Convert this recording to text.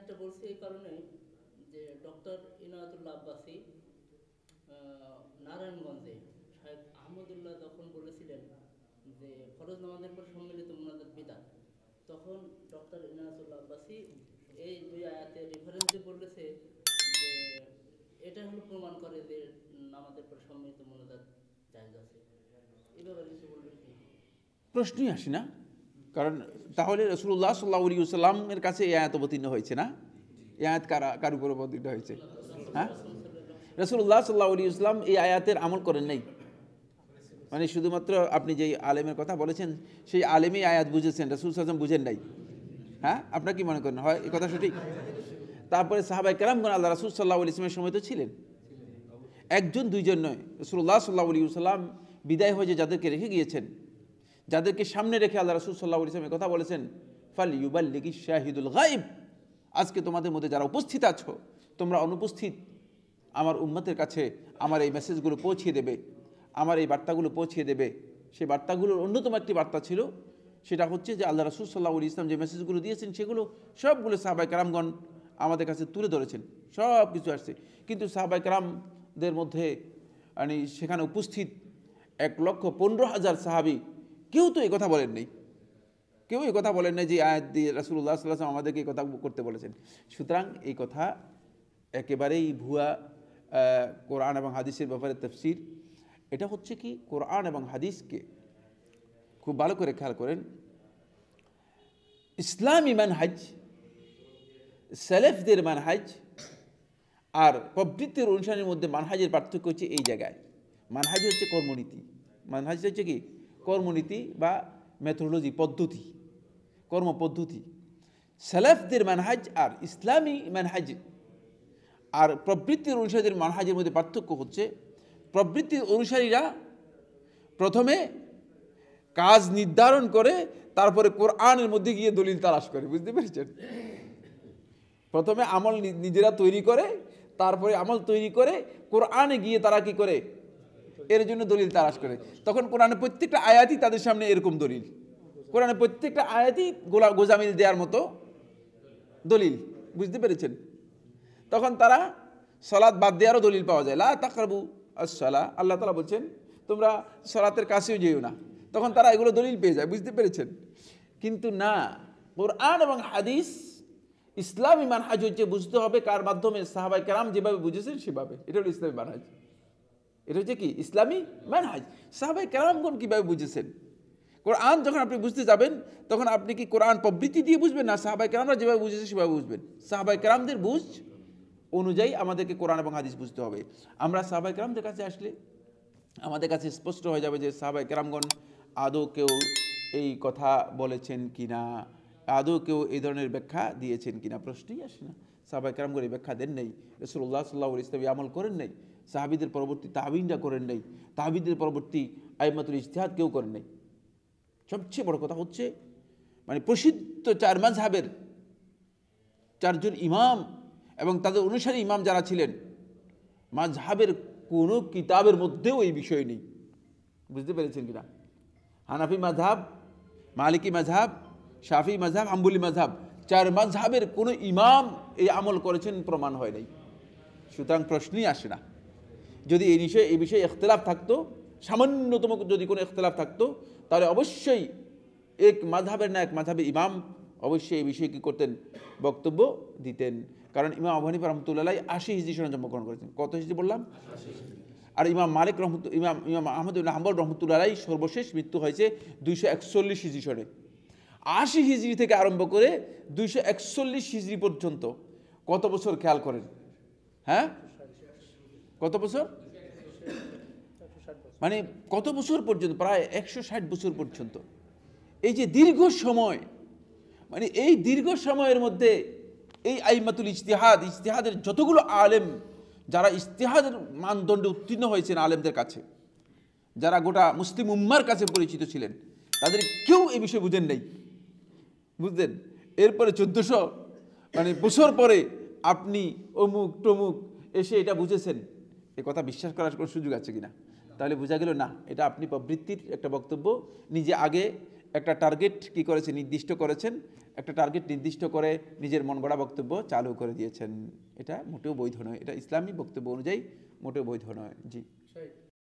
একটা বলছি এই কারণে যে ডক্টর ইনায়াতুল্লাহ আব্বাসি নারায়ণগঞ্জে শাহেদ আহমদুল্লাহ যখন বলেছিলেন যে ফরজ নামাজের পর সম্মিলিত মোনাজাত বিদাত তখন ডক্টর ইনায়াতুল্লাহ আব্বাসি এই দুই আয়াতে রেফারেন্সে বলেছে যে এটা হলো প্রমাণ করে যে নামাজের পর সম্মিলিত মোনাজাত জায়গা আছে এ ব্যাপারে কিছু বলবেন কি প্রশ্নই আসি না কারণ তাহলে রসুল্লাহ সাল্লাহ আলী সাল্লামের কাছে এ আয়াত অবতীর্ণ হয়েছে না এ আয়াত কারা কার উপর অবতীর্ণ হয়েছে হ্যাঁ রসুল্লাহ সাল্লাহ আলী ইসলাম এই আয়াতের আমল করেন নাই মানে শুধুমাত্র আপনি যেই আলেমের কথা বলেছেন সেই আলেমই আয়াত বুঝেছেন রসুল সাজম বুঝেন নাই হ্যাঁ আপনার কি মনে করেন হয় এ কথা সঠিক তারপরে সাহাবাই কেরামগণ আল্লাহ রাসুল সাল্লাহ ইসলামের সময় তো ছিলেন একজন দুইজন নয় রসুল্লাহ সাল্লাহ আলী সাল্লাম বিদায় হয়ে যাদেরকে রেখে গিয়েছেন যাদেরকে সামনে রেখে আল্লাহ রসুল সাল্লাহ ইসলামের কথা বলেছেন ফাল ইউবাল্লিগি শাহিদুল গাইব আজকে তোমাদের মধ্যে যারা উপস্থিত আছো তোমরা অনুপস্থিত আমার উম্মতের কাছে আমার এই মেসেজগুলো পৌঁছিয়ে দেবে আমার এই বার্তাগুলো পৌঁছিয়ে দেবে সেই বার্তাগুলোর অন্যতম একটি বার্তা ছিল সেটা হচ্ছে যে আল্লাহ রসুল সাল্লাহ ইসলাম যে মেসেজগুলো দিয়েছেন সেগুলো সবগুলো সাহাবাই কারামগণ আমাদের কাছে তুলে ধরেছেন সব কিছু আসছে কিন্তু সাহাবাই কারামদের মধ্যে মানে সেখানে উপস্থিত এক লক্ষ পনেরো হাজার সাহাবি কেউ তো এই কথা বলেন কেউ এই কথা বলেন না যে আয়াত দিয়ে রাসুল্লাহ সাল্লাহ আমাদেরকে এই কথা করতে বলেছেন সুতরাং এই কথা একেবারেই ভুয়া কোরআন এবং হাদিসের ব্যাপারে তফসির এটা হচ্ছে কি কোরআন এবং হাদিসকে খুব ভালো করে খেয়াল করেন ইসলামী মানহাজ সেলেফদের মানহাজ আর প্রবৃত্তির অনুষ্ঠানের মধ্যে মানহাজের পার্থক্য হচ্ছে এই জায়গায় মানহাজ হচ্ছে কর্মনীতি মানহাজ হচ্ছে কি কর্মনীতি বা মেথোডোলজি পদ্ধতি কর্মপদ্ধতি সেলেফদের মানহাজ আর ইসলামী মানহাজ আর প্রবৃত্তির অনুসারীদের মানহাজের মধ্যে পার্থক্য হচ্ছে প্রবৃত্তির অনুসারীরা প্রথমে কাজ নির্ধারণ করে তারপরে কোরআনের মধ্যে গিয়ে দলিল তালাশ করে বুঝতে পেরেছেন প্রথমে আমল নিজেরা তৈরি করে তারপরে আমল তৈরি করে কোরআনে গিয়ে তারা কি করে এর জন্য দলিল তালাশ করে তখন কোরআনের প্রত্যেকটা আয়াতই তাদের সামনে এরকম দলিল কোরআনের প্রত্যেকটা আয়াতই গোলা গোজামিল দেওয়ার মতো দলিল বুঝতে পেরেছেন তখন তারা সলাদ বাদ দেওয়ারও দলিল পাওয়া যায় লা তাকরাবু আসলা আল্লাহ তালা বলছেন তোমরা সলাতের কাছেও যেও না তখন তারা এগুলো দলিল পেয়ে যায় বুঝতে পেরেছেন কিন্তু না কোরআন এবং হাদিস ইসলামী মানহাজ হচ্ছে বুঝতে হবে কার মাধ্যমে সাহাবাই কেরাম যেভাবে বুঝেছেন সেভাবে এটা হলো ইসলামী মানহাজ এটা হচ্ছে কি ইসলামী ম্যানহাজ সাহাবাই কেরামগণ কীভাবে বুঝেছেন কোরআন যখন আপনি বুঝতে যাবেন তখন আপনি কি কোরআন প্রবৃত্তি দিয়ে বুঝবেন না সাহাবাই কেরামরা যেভাবে বুঝেছে সেভাবে বুঝবেন সাহাবাই কেরামদের বুঝ অনুযায়ী আমাদেরকে কোরআন এবং হাদিস বুঝতে হবে আমরা সাহাবাই কেরামদের কাছে আসলে আমাদের কাছে স্পষ্ট হয়ে যাবে যে সাহাবাই কেরামগণ আদৌ কেউ এই কথা বলেছেন কি না আদৌ কেউ এই ধরনের ব্যাখ্যা দিয়েছেন কিনা প্রশ্নই আসে না সাহাবাই কেরামগণ এই ব্যাখ্যা দেন নেই রসুল্লাহ সাল্লাহ ইসলামী আমল করেন নেই সাহাবিদের পরবর্তী তাহবিনরা করেন নাই তাহাবিদের পরবর্তী আইমাতুল ইস্তেহাদ কেউ করেন নাই সবচেয়ে বড় কথা হচ্ছে মানে প্রসিদ্ধ চার মাঝহাবের চারজন ইমাম এবং তাদের অনুসারী ইমাম যারা ছিলেন মাঝহাবের কোনো কিতাবের মধ্যেও এই বিষয় নেই বুঝতে পেরেছেন কিনা হানাফি মাঝহাব মালিকি মাঝহাব শাফি মাঝহাব আম্বুলি মাঝহাব চার মাঝহাবের কোনো ইমাম এই আমল করেছেন প্রমাণ হয় নাই সুতরাং প্রশ্নই আসে না যদি এই বিষয়ে এই বিষয়ে এখতলাফ থাকতো সামান্যতম যদি কোনো এখতলাফ থাকতো তাহলে অবশ্যই এক মাধাবের না এক মাধাবে ইমাম অবশ্যই এই বিষয়ে কী করতেন বক্তব্য দিতেন কারণ ইমাম আবু রহমতুল্লাহ আশি হিজরি সনে জন্মগ্রহণ করেছেন কত হিজি বললাম আর ইমাম মালিক রহমত ইমাম ইমাম আহমদ হাম্বল রহমতুল্লাহ সর্বশেষ মৃত্যু হয়েছে দুইশো একচল্লিশ হিজি সরে আশি হিজড়ি থেকে আরম্ভ করে দুইশো একচল্লিশ হিজড়ি পর্যন্ত কত বছর খেয়াল করেন হ্যাঁ কত বছর মানে কত বছর পর্যন্ত প্রায় একশো ষাট বছর পর্যন্ত এই যে দীর্ঘ সময় মানে এই দীর্ঘ সময়ের মধ্যে এই আইমাতুল ইস্তিহাদ ইস্তিহাদের যতগুলো আলেম যারা ইস্তিহাদের মানদণ্ডে উত্তীর্ণ হয়েছেন আলেমদের কাছে যারা গোটা মুসলিম উম্মার কাছে পরিচিত ছিলেন তাদের কেউ এই বিষয়ে বুঝেন নাই বুঝলেন এরপরে চোদ্দশো মানে বছর পরে আপনি অমুক টমুক এসে এটা বুঝেছেন কথা বিশ্বাস করার কোনো সুযোগ আছে কিনা তাহলে বোঝা গেল না এটা আপনি প্রবৃত্তির একটা বক্তব্য নিজে আগে একটা টার্গেট কি করেছে নির্দিষ্ট করেছেন একটা টার্গেট নির্দিষ্ট করে নিজের মন গড়া বক্তব্য চালু করে দিয়েছেন এটা মোটেও বৈধ নয় এটা ইসলামী বক্তব্য অনুযায়ী মোটেও বৈধ নয় জি